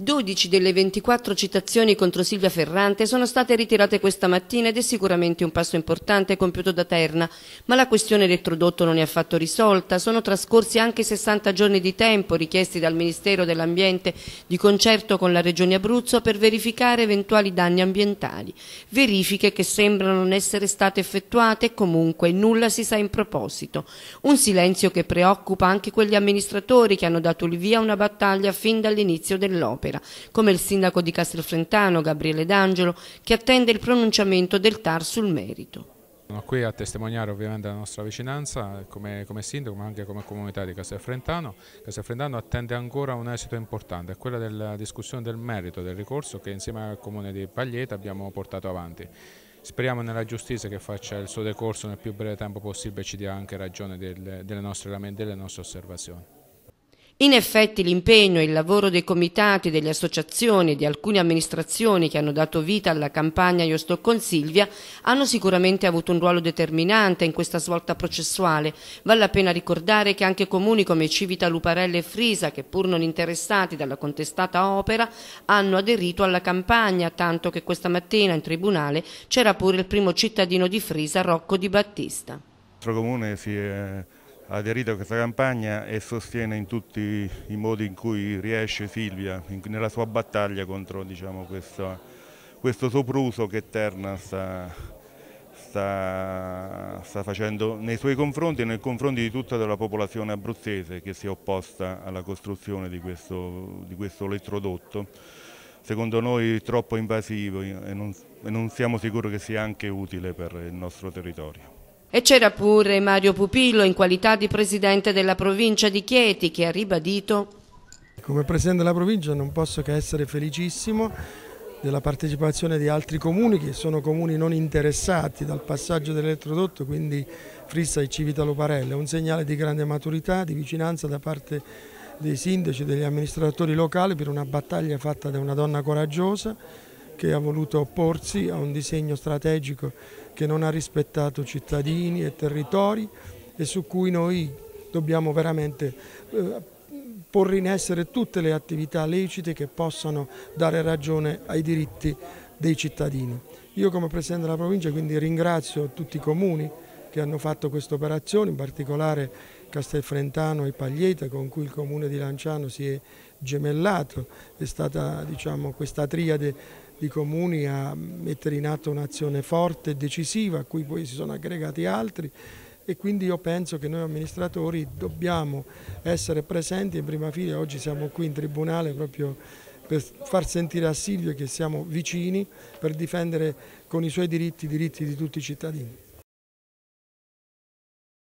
12 delle 24 citazioni contro Silvia Ferrante sono state ritirate questa mattina ed è sicuramente un passo importante compiuto da Terna, ma la questione elettrodotto non è affatto risolta. Sono trascorsi anche 60 giorni di tempo richiesti dal Ministero dell'Ambiente di concerto con la Regione Abruzzo per verificare eventuali danni ambientali. Verifiche che sembrano non essere state effettuate e comunque nulla si sa in proposito. Un silenzio che preoccupa anche quegli amministratori che hanno dato il via a una battaglia fin dall'inizio dell'opera dell'opera, come il sindaco di Castelfrentano, Gabriele D'Angelo, che attende il pronunciamento del TAR sul merito. Sono qui a testimoniare ovviamente la nostra vicinanza come, come, sindaco ma anche come comunità di Castelfrentano. Castelfrentano attende ancora un esito importante, quella della discussione del merito del ricorso che insieme al comune di Paglieta abbiamo portato avanti. Speriamo nella giustizia che faccia il suo decorso nel più breve tempo possibile e ci dia anche ragione delle, delle nostre lamentele e delle nostre osservazioni. In effetti l'impegno e il lavoro dei comitati, delle associazioni e di alcune amministrazioni che hanno dato vita alla campagna Io sto con Silvia hanno sicuramente avuto un ruolo determinante in questa svolta processuale. Vale la pena ricordare che anche comuni come Civita, Luparelle e Frisa, che pur non interessati dalla contestata opera, hanno aderito alla campagna, tanto che questa mattina in tribunale c'era pure il primo cittadino di Frisa, Rocco Di Battista. Il nostro comune si è ha aderito a questa campagna e sostiene in tutti i modi in cui riesce Silvia nella sua battaglia contro diciamo, questo, questo, sopruso che Terna sta, sta, sta, facendo nei suoi confronti e nei confronti di tutta la popolazione abruzzese che si è opposta alla costruzione di questo, di questo elettrodotto secondo noi troppo invasivo e non, e non siamo sicuri che sia anche utile per il nostro territorio. E c'era pure Mario Pupillo in qualità di presidente della provincia di Chieti che ha ribadito come Presidente della provincia non posso che essere felicissimo della partecipazione di altri comuni che sono comuni non interessati dal passaggio dell'elettrodotto, quindi Frissa e È un segnale di grande maturità, di vicinanza da parte dei sindaci e degli amministratori locali per una battaglia fatta da una donna coraggiosa che ha voluto opporsi a un disegno strategico che non ha rispettato cittadini e territori e su cui noi dobbiamo veramente eh, porre in essere tutte le attività lecite che possano dare ragione ai diritti dei cittadini. Io come Presidente della Provincia quindi ringrazio tutti i comuni che hanno fatto questa operazione, in particolare Castelfrentano e Paglieta con cui il comune di Lanciano si è gemellato, è stata diciamo, questa triade di comuni a mettere in atto un'azione forte e decisiva a cui poi si sono aggregati altri e quindi io penso che noi amministratori dobbiamo essere presenti in prima fila, oggi siamo qui in tribunale proprio per far sentire a Silvio che siamo vicini per difendere con i suoi diritti i diritti di tutti i cittadini.